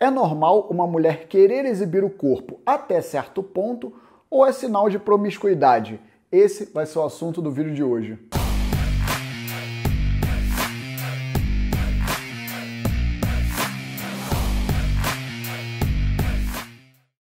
É normal uma mulher querer exibir o corpo até certo ponto ou é sinal de promiscuidade? Esse vai ser o assunto do vídeo de hoje.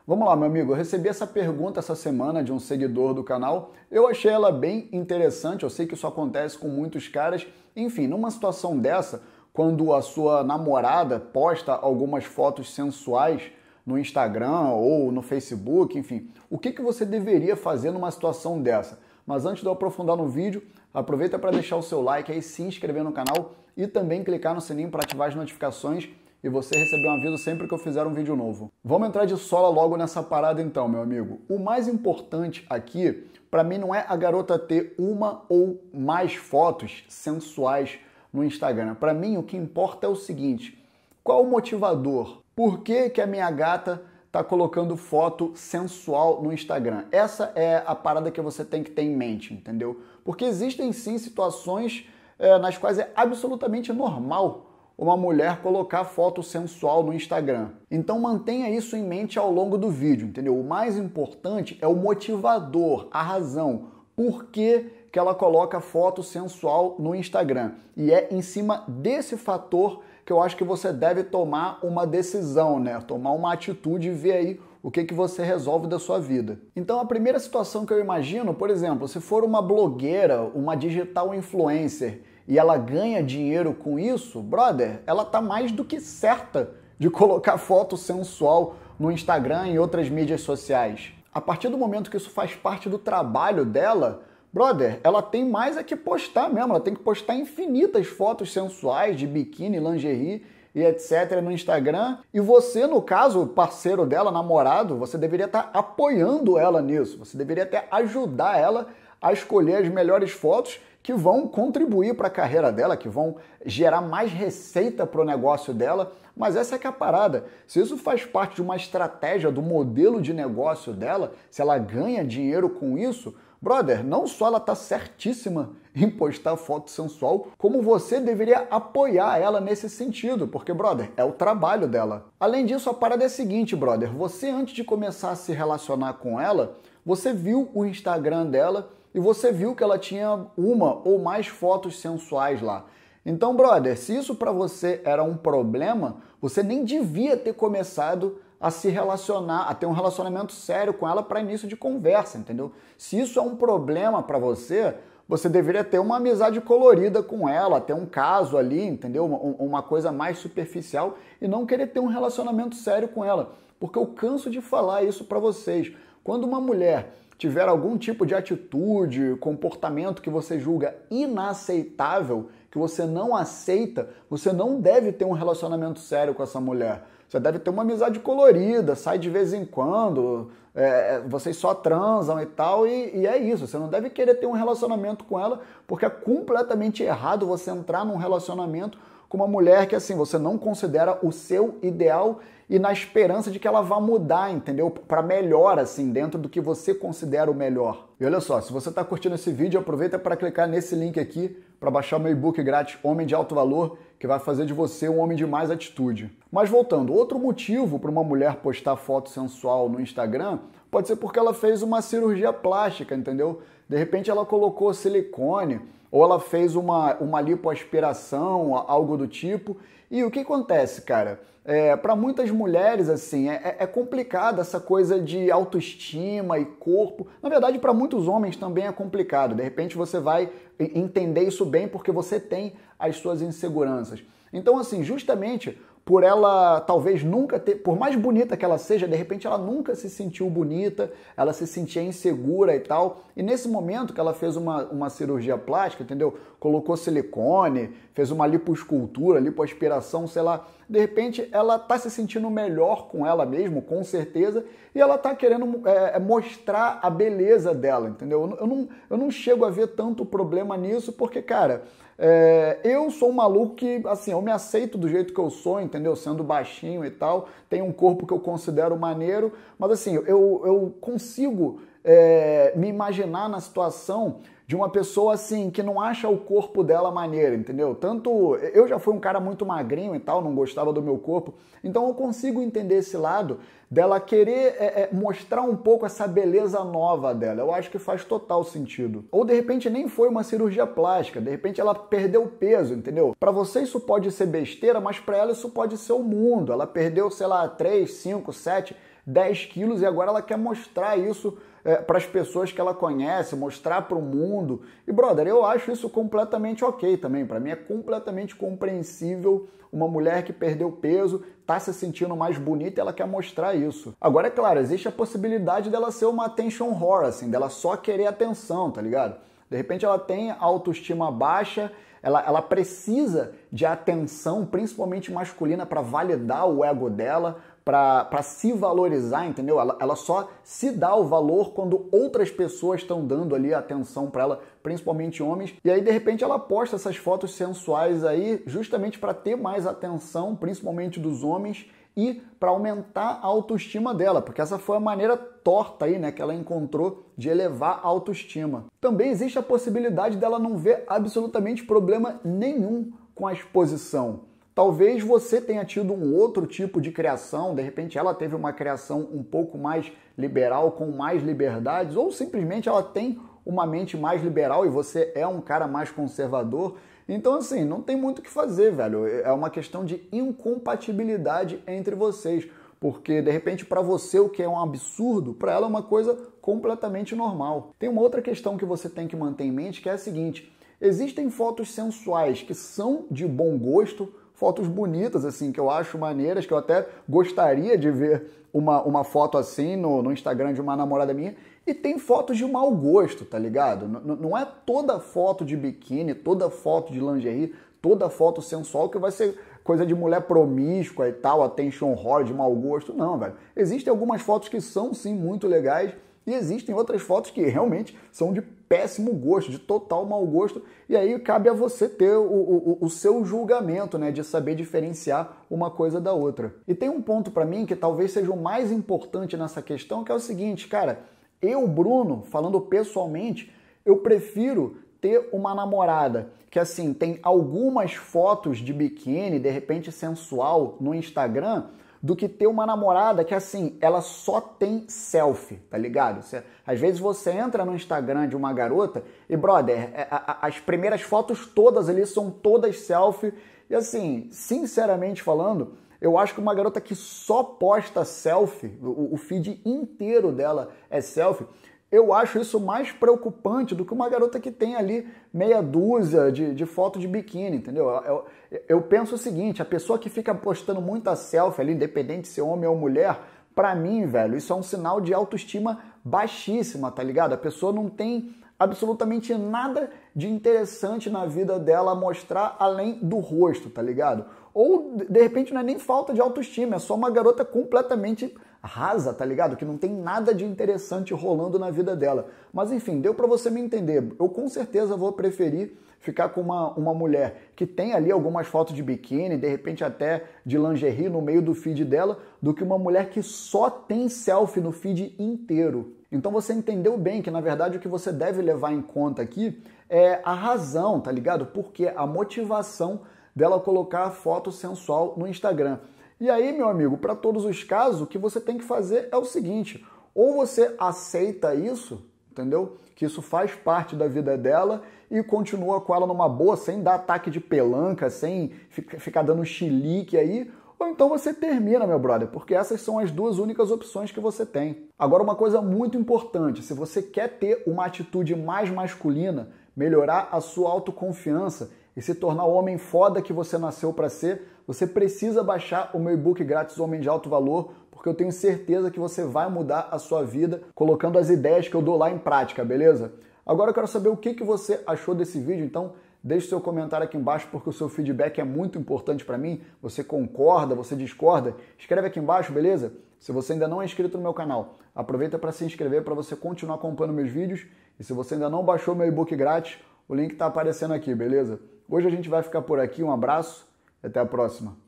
Vamos lá, meu amigo. Eu recebi essa pergunta essa semana de um seguidor do canal. Eu achei ela bem interessante. Eu sei que isso acontece com muitos caras. Enfim, numa situação dessa, quando a sua namorada posta algumas fotos sensuais no Instagram ou no Facebook, enfim, o que, que você deveria fazer numa situação dessa? Mas antes de eu aprofundar no vídeo, aproveita para deixar o seu like aí, se inscrever no canal e também clicar no sininho para ativar as notificações e você receber um aviso sempre que eu fizer um vídeo novo. Vamos entrar de sola logo nessa parada então, meu amigo. O mais importante aqui, para mim, não é a garota ter uma ou mais fotos sensuais no Instagram. Para mim, o que importa é o seguinte: qual o motivador? Por que, que a minha gata tá colocando foto sensual no Instagram? Essa é a parada que você tem que ter em mente, entendeu? Porque existem sim situações é, nas quais é absolutamente normal uma mulher colocar foto sensual no Instagram. Então mantenha isso em mente ao longo do vídeo, entendeu? O mais importante é o motivador, a razão. Por que que ela coloca foto sensual no Instagram. E é em cima desse fator que eu acho que você deve tomar uma decisão, né? Tomar uma atitude e ver aí o que, que você resolve da sua vida. Então, a primeira situação que eu imagino, por exemplo, se for uma blogueira, uma digital influencer e ela ganha dinheiro com isso, brother, ela tá mais do que certa de colocar foto sensual no Instagram e outras mídias sociais. A partir do momento que isso faz parte do trabalho dela, Brother, ela tem mais é que postar mesmo, ela tem que postar infinitas fotos sensuais de biquíni, lingerie e etc no Instagram. E você, no caso, parceiro dela, namorado, você deveria estar apoiando ela nisso. Você deveria até ajudar ela a escolher as melhores fotos que vão contribuir para a carreira dela, que vão gerar mais receita para o negócio dela. Mas essa é que é a parada. Se isso faz parte de uma estratégia, do modelo de negócio dela, se ela ganha dinheiro com isso, Brother, não só ela tá certíssima em postar foto sensual, como você deveria apoiar ela nesse sentido, porque, brother, é o trabalho dela. Além disso, a parada é a seguinte, brother: você antes de começar a se relacionar com ela, você viu o Instagram dela e você viu que ela tinha uma ou mais fotos sensuais lá. Então, brother, se isso para você era um problema, você nem devia ter começado a se relacionar, a ter um relacionamento sério com ela para início de conversa, entendeu? Se isso é um problema para você, você deveria ter uma amizade colorida com ela, ter um caso ali, entendeu? Uma coisa mais superficial e não querer ter um relacionamento sério com ela, porque eu canso de falar isso para vocês. Quando uma mulher tiver algum tipo de atitude, comportamento que você julga inaceitável, que você não aceita, você não deve ter um relacionamento sério com essa mulher. Você deve ter uma amizade colorida, sai de vez em quando, é, vocês só transam e tal, e, e, é isso. Você não deve querer ter um relacionamento com ela, porque é completamente errado você entrar num relacionamento com uma mulher que, assim, você não considera o seu ideal e na esperança de que ela vá mudar, entendeu? Para melhor, assim, dentro do que você considera o melhor. E olha só, se você está curtindo esse vídeo, aproveita para clicar nesse link aqui para baixar meu e-book grátis Homem de Alto Valor, que vai fazer de você um homem de mais atitude. Mas voltando, outro motivo para uma mulher postar foto sensual no Instagram pode ser porque ela fez uma cirurgia plástica, entendeu? De repente ela colocou silicone ou ela fez uma, uma lipoaspiração, algo do tipo. E o que acontece, cara? É, para muitas mulheres, assim, é, é, é complicado essa coisa de autoestima e corpo. Na verdade, para muitos homens também é complicado. De repente, você vai entender isso bem porque você tem as suas inseguranças. Então, assim, justamente por ela talvez nunca ter, por mais bonita que ela seja, de repente ela nunca se sentiu bonita, ela se sentia insegura e tal. E nesse momento que ela fez uma, uma cirurgia plástica, entendeu? Colocou silicone, fez uma lipoescultura, lipoaspiração, sei lá, de repente ela está se sentindo melhor com ela mesma, com certeza, e ela está querendo é, é, mostrar a beleza dela, entendeu? Eu não, eu não chego a ver tanto problema nisso, porque, cara, é, eu sou um maluco que, assim, eu me aceito do jeito que eu sou, entendeu? Sendo baixinho e tal, tenho um corpo que eu considero maneiro, mas, assim, eu, eu consigo é, me imaginar na situação de uma pessoa assim que não acha o corpo dela maneiro, entendeu? Tanto eu já fui um cara muito magrinho e tal, não gostava do meu corpo, então eu consigo entender esse lado dela querer é, é, mostrar um pouco essa beleza nova dela. Eu acho que faz total sentido. Ou de repente nem foi uma cirurgia plástica, de repente ela perdeu peso, entendeu? Para você isso pode ser besteira, mas para ela isso pode ser o mundo. Ela perdeu, sei lá, 3, 5, 7 10 quilos e agora ela quer mostrar isso é, para as pessoas que ela conhece, mostrar para o mundo. E, brother, eu acho isso completamente ok também. Para mim é completamente compreensível uma mulher que perdeu peso, está se sentindo mais bonita e ela quer mostrar isso. Agora, é claro, existe a possibilidade dela ser uma attention whore, assim, dela só querer atenção, tá ligado? De repente ela tem autoestima baixa, ela, ela precisa de atenção, principalmente masculina, para validar o ego dela, para se valorizar, entendeu? Ela, ela só se dá o valor quando outras pessoas estão dando ali atenção para ela, principalmente homens. E aí, de repente, ela posta essas fotos sensuais aí, justamente para ter mais atenção, principalmente dos homens e para aumentar a autoestima dela, porque essa foi a maneira torta aí, né, que ela encontrou de elevar a autoestima. Também existe a possibilidade dela não ver absolutamente problema nenhum com a exposição. Talvez você tenha tido um outro tipo de criação, de repente ela teve uma criação um pouco mais liberal, com mais liberdades, ou simplesmente ela tem uma mente mais liberal e você é um cara mais conservador. Então, assim, não tem muito o que fazer, velho. É uma questão de incompatibilidade entre vocês. Porque, de repente, para você o que é um absurdo, para ela é uma coisa completamente normal. Tem uma outra questão que você tem que manter em mente que é a seguinte: existem fotos sensuais que são de bom gosto fotos bonitas, assim, que eu acho maneiras, que eu até gostaria de ver uma, uma foto assim no, no Instagram de uma namorada minha. E tem fotos de mau gosto, tá ligado? N não é toda foto de biquíni, toda foto de lingerie, toda foto sensual que vai ser coisa de mulher promíscua e tal, attention whore de mau gosto. Não, velho. Existem algumas fotos que são, sim, muito legais e existem outras fotos que realmente são de péssimo gosto, de total mau gosto. E aí cabe a você ter o, o, o seu julgamento, né? De saber diferenciar uma coisa da outra. E tem um ponto para mim que talvez seja o mais importante nessa questão, que é o seguinte, cara. Eu, Bruno, falando pessoalmente, eu prefiro ter uma namorada que assim tem algumas fotos de biquíni, de repente sensual no Instagram, do que ter uma namorada que, assim, ela só tem selfie, tá ligado? Você, às vezes você entra no Instagram de uma garota e, brother, é, a, a, as primeiras fotos todas ali são todas selfie. E, assim, sinceramente falando, eu acho que uma garota que só posta selfie, o, o feed inteiro dela é selfie, eu acho isso mais preocupante do que uma garota que tem ali meia dúzia de, de foto de biquíni, entendeu? Eu, eu, penso o seguinte: a pessoa que fica postando muita selfie ali, independente se é homem ou mulher, pra mim, velho, isso é um sinal de autoestima baixíssima, tá ligado? A pessoa não tem absolutamente nada de interessante na vida dela a mostrar além do rosto, tá ligado? Ou de repente não é nem falta de autoestima, é só uma garota completamente rasa, tá ligado? Que não tem nada de interessante rolando na vida dela. Mas enfim, deu para você me entender. Eu com certeza vou preferir ficar com uma, uma mulher que tem ali algumas fotos de biquíni, de repente até de lingerie no meio do feed dela, do que uma mulher que só tem selfie no feed inteiro. Então você entendeu bem que na verdade o que você deve levar em conta aqui é a razão, tá ligado? Porque a motivação dela colocar a foto sensual no Instagram. E aí, meu amigo, para todos os casos, o que você tem que fazer é o seguinte: ou você aceita isso, entendeu? Que isso faz parte da vida dela e continua com ela numa boa, sem dar ataque de pelanca, sem ficar dando chilique aí, ou então você termina, meu brother, porque essas são as duas únicas opções que você tem. Agora, uma coisa muito importante: se você quer ter uma atitude mais masculina, melhorar a sua autoconfiança e se tornar o homem foda que você nasceu para ser, você precisa baixar o meu e-book grátis Homem de Alto Valor, porque eu tenho certeza que você vai mudar a sua vida colocando as ideias que eu dou lá em prática, beleza? Agora eu quero saber o que, que você achou desse vídeo, então deixe seu comentário aqui embaixo porque o seu feedback é muito importante para mim. Você concorda, você discorda? Escreve aqui embaixo, beleza? Se você ainda não é inscrito no meu canal, aproveita para se inscrever para você continuar acompanhando meus vídeos. E se você ainda não baixou meu e-book grátis, o link está aparecendo aqui, beleza? Hoje a gente vai ficar por aqui. Um abraço e até a próxima.